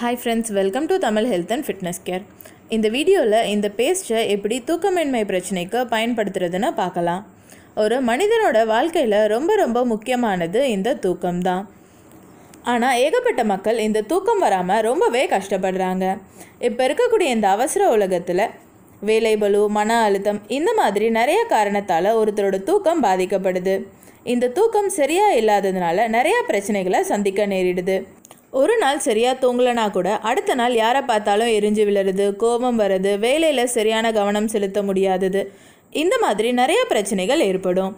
hi friends welcome to Tamil health and fitness care இந்த வீடியோவில் இந்த பேஸ்ட்டை எப்படி தூக்கமின்மை பிரச்சனைக்கு பயன்படுத்துறதுன்னு பார்க்கலாம் ஒரு மனிதனோட வாழ்க்கையில் ரொம்ப ரொம்ப முக்கியமானது இந்த தூக்கம்தான் ஆனால் ஏகப்பட்ட மக்கள் இந்த தூக்கம் வராமல் ரொம்பவே கஷ்டப்படுறாங்க இப்போ இருக்கக்கூடிய இந்த அவசர உலகத்தில் வேலைபலு மன அழுத்தம் இந்த மாதிரி நிறைய காரணத்தால் ஒருத்தரோட தூக்கம் பாதிக்கப்படுது இந்த தூக்கம் சரியாக இல்லாததுனால நிறையா பிரச்சனைகளை சந்திக்க நேரிடுது ஒரு நாள் சரியாக தூங்கலைனா கூட அடுத்த நாள் யாரை பார்த்தாலும் எரிஞ்சு விழுறது கோபம் வர்றது வேலையில் சரியான கவனம் செலுத்த முடியாதது இந்த மாதிரி நிறைய பிரச்சனைகள் ஏற்படும்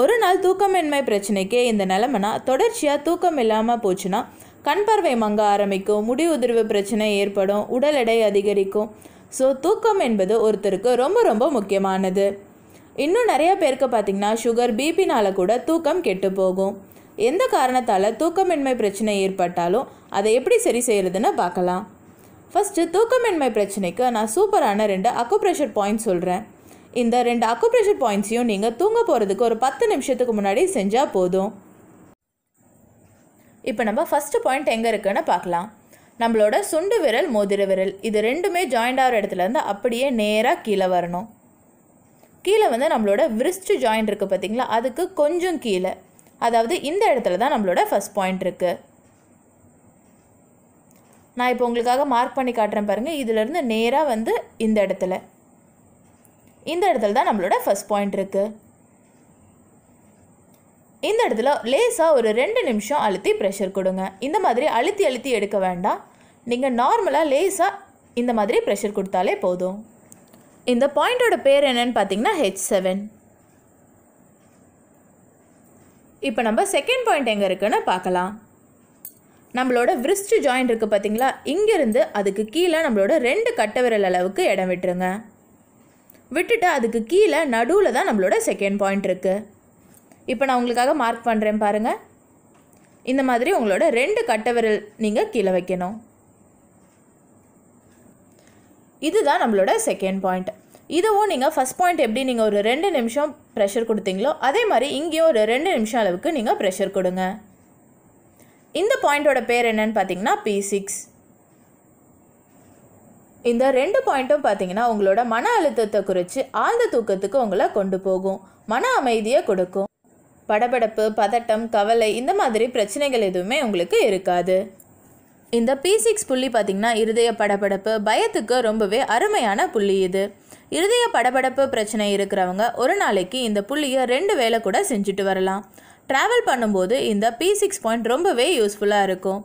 ஒரு நாள் தூக்கமின்மை பிரச்சனைக்கே இந்த நிலமைனா தொடர்ச்சியாக தூக்கம் இல்லாமல் போச்சுன்னா கண் பார்வை மங்க ஆரம்பிக்கும் முடி உதிர்வு பிரச்சனை ஏற்படும் உடல் எடை அதிகரிக்கும் ஸோ தூக்கம் என்பது ஒருத்தருக்கு ரொம்ப ரொம்ப முக்கியமானது இன்னும் நிறைய பேருக்கு பார்த்திங்கன்னா சுகர் பிபினால் கூட தூக்கம் கெட்டு போகும் எந்த காரணத்தால் தூக்கமின்மை பிரச்சனை ஏற்பட்டாலும் அதை எப்படி சரி செய்கிறதுன்னு பார்க்கலாம் ஃபஸ்ட்டு தூக்கமின்மை பிரச்சனைக்கு நான் சூப்பரான ரெண்டு அக்குப்ரெஷர் பாயிண்ட் சொல்கிறேன் இந்த ரெண்டு அக்குப்ரெஷர் பாயிண்ட்ஸையும் நீங்கள் தூங்க போகிறதுக்கு ஒரு பத்து நிமிஷத்துக்கு முன்னாடி செஞ்சால் போதும் இப்போ நம்ம ஃபஸ்ட்டு பாயிண்ட் எங்கே இருக்குன்னு பார்க்கலாம் நம்மளோட சுண்டு விரல் மோதிர விரல் இது ரெண்டுமே ஜாயிண்ட் ஆகிற இடத்துலேருந்து அப்படியே நேராக கீழே வரணும் கீழே வந்து நம்மளோட விரிஸ்ட் ஜாயிண்ட் இருக்குது பார்த்திங்களா அதுக்கு கொஞ்சம் கீழே அதாவது இந்த இடத்துல தான் நம்மளோட ஃபஸ்ட் பாயிண்ட் இருக்குது நான் இப்போ உங்களுக்காக மார்க் பண்ணி காட்டுறேன் பாருங்கள் இதிலேருந்து நேராக வந்து இந்த இடத்துல இந்த இடத்துல தான் நம்மளோட ஃபஸ்ட் பாயிண்ட் இருக்குது இந்த இடத்துல லேஸாக ஒரு ரெண்டு நிமிஷம் அழுத்தி ப்ரெஷர் கொடுங்க இந்த மாதிரி அழுத்தி அழுத்தி எடுக்க வேண்டாம் நீங்கள் நார்மலாக லேஸாக இந்த மாதிரி ப்ரெஷர் கொடுத்தாலே போதும் இந்த பாயிண்டோட பேர் என்னென்னு பார்த்தீங்கன்னா ஹெச் செவன் இப்போ நம்ம செகண்ட் பாயிண்ட் எங்கே இருக்குன்னு பார்க்கலாம் நம்மளோட விரிஸ்ட் ஜாயின் இருக்குது பார்த்தீங்களா இங்கேருந்து அதுக்கு கீழே நம்மளோட ரெண்டு கட்ட விரல் அளவுக்கு இடம் விட்டுருங்க விட்டுட்டு அதுக்கு கீழே நடுவில் தான் நம்மளோட செகண்ட் பாயிண்ட் இருக்குது இப்போ நான் உங்களுக்காக மார்க் பண்ணுறேன் பாருங்கள் இந்த மாதிரி உங்களோட ரெண்டு கட்ட விரல் நீங்கள் கீழே வைக்கணும் இதுதான் நம்மளோட செகண்ட் பாயிண்ட் இதுவும் நீங்கள் ஃபஸ்ட் பாயிண்ட் எப்படி நீங்கள் ஒரு ரெண்டு நிமிஷம் ப்ரெஷர் கொடுத்தீங்களோ அதே மாதிரி இங்கேயும் ஒரு ரெண்டு நிமிஷம் அளவுக்கு நீங்கள் ப்ரெஷர் கொடுங்க இந்த பாயிண்ட்டோட பேர் என்னன்னு பார்த்தீங்கன்னா பி இந்த ரெண்டு பாயிண்ட்டும் பார்த்தீங்கன்னா உங்களோட மன அழுத்தத்தை குறித்து ஆழ்ந்த தூக்கத்துக்கு உங்களை கொண்டு போகும் மன அமைதியை கொடுக்கும் படபடப்பு பதட்டம் கவலை இந்த மாதிரி பிரச்சனைகள் எதுவுமே உங்களுக்கு இருக்காது இந்த பி சிக்ஸ் புள்ளி பார்த்திங்கன்னா இருதய படபடப்பு பயத்துக்கு ரொம்பவே அருமையான புள்ளி இது இருதய படபடப்பு பிரச்சனை இருக்கிறவங்க ஒரு நாளைக்கு இந்த புள்ளியை ரெண்டு வேலை கூட செஞ்சுட்டு வரலாம் ட்ராவல் பண்ணும்போது இந்த பி சிக்ஸ் பாயிண்ட் ரொம்பவே யூஸ்ஃபுல்லாக இருக்கும்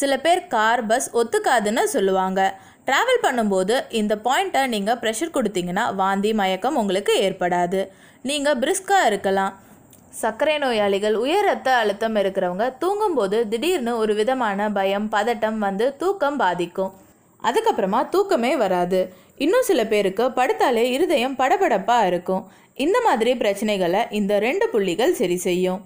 சில பேர் கார் பஸ் ஒத்துக்காதுன்னு சொல்லுவாங்க ட்ராவல் பண்ணும்போது இந்த பாயிண்ட்டை நீங்கள் ப்ரெஷர் கொடுத்தீங்கன்னா வாந்தி மயக்கம் உங்களுக்கு ஏற்படாது நீங்கள் பிரிஸ்காக இருக்கலாம் சர்க்கரை நோயாளிகள் உயர் ரத்த அழுத்தம் இருக்கிறவங்க தூங்கும்போது திடீர்னு ஒரு விதமான பயம் பதட்டம் வந்து தூக்கம் பாதிக்கும் அதுக்கப்புறமா தூக்கமே வராது இன்னும் சில பேருக்கு படுத்தாலே இருதயம் படபடப்பாக இருக்கும் இந்த மாதிரி பிரச்சனைகளை இந்த ரெண்டு புள்ளிகள் சரி செய்யும்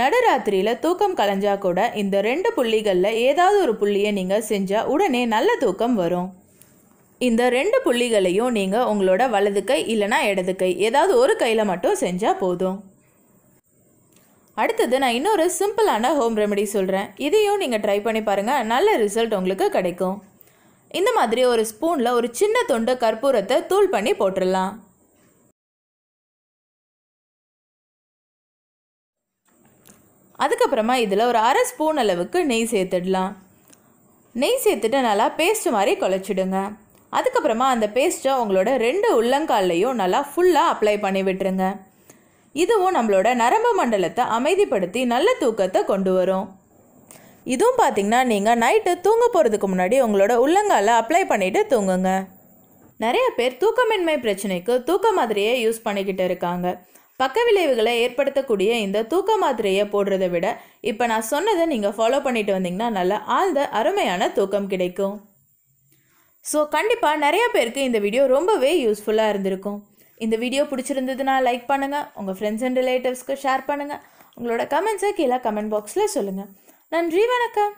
நடுராத்திரியில் தூக்கம் கலைஞ்சா கூட இந்த ரெண்டு புள்ளிகளில் ஏதாவது ஒரு புள்ளியை நீங்கள் செஞ்சால் உடனே நல்ல தூக்கம் வரும் இந்த ரெண்டு புள்ளிகளையும் நீங்கள் உங்களோட வலது கை இல்லைனா இடது கை ஏதாவது ஒரு கையில் மட்டும் செஞ்சால் போதும் அடுத்தது நான் இன்னொரு சிம்பிளான ஹோம் ரெமெடி சொல்கிறேன் இதையும் நீங்கள் ட்ரை பண்ணி பாருங்கள் நல்ல ரிசல்ட் உங்களுக்கு கிடைக்கும் இந்த மாதிரி ஒரு ஸ்பூனில் ஒரு சின்ன துண்டு கற்பூரத்தை தூள் பண்ணி போட்டுடலாம் அதுக்கப்புறமா இதில் ஒரு அரை ஸ்பூன் அளவுக்கு நெய் சேர்த்துடலாம் நெய் சேர்த்துட்டு நல்லா பேஸ்ட் மாதிரி குழச்சிடுங்க அதுக்கப்புறமா அந்த பேஸ்ட்டை உங்களோட ரெண்டு உள்ளங்கால்லையும் நல்லா ஃபுல்லாக அப்ளை பண்ணி விட்டுருங்க இதுவும் நம்மளோட நரம்பு மண்டலத்தை அமைதிப்படுத்தி நல்ல தூக்கத்தை கொண்டு வரும் இதுவும் பார்த்தீங்கன்னா நீங்கள் நைட்டு தூங்க போகிறதுக்கு முன்னாடி உங்களோட உள்ளங்கால அப்ளை பண்ணிவிட்டு தூங்குங்க நிறைய பேர் தூக்கமின்மை பிரச்சனைக்கு தூக்க மாதிரியே யூஸ் பண்ணிக்கிட்டு இருக்காங்க பக்க விளைவுகளை ஏற்படுத்தக்கூடிய இந்த தூக்க மாத்திரையை போடுறதை விட இப்போ நான் சொன்னதை நீங்கள் ஃபாலோ பண்ணிட்டு வந்தீங்கன்னா நல்ல ஆழ்ந்த அருமையான தூக்கம் கிடைக்கும் ஸோ கண்டிப்பாக நிறைய பேருக்கு இந்த வீடியோ ரொம்பவே யூஸ்ஃபுல்லாக இருந்திருக்கும் இந்த வீடியோ பிடிச்சிருந்ததுன்னா லைக் பண்ணுங்கள் உங்கள் ஃப்ரெண்ட்ஸ் அண்ட் ரிலேட்டிவ்ஸ்க்கு ஷேர் பண்ணுங்கள் உங்களோட கமெண்ட்ஸை கீழே கமெண்ட் பாக்ஸில் சொல்லுங்கள் நன்றி வணக்கம்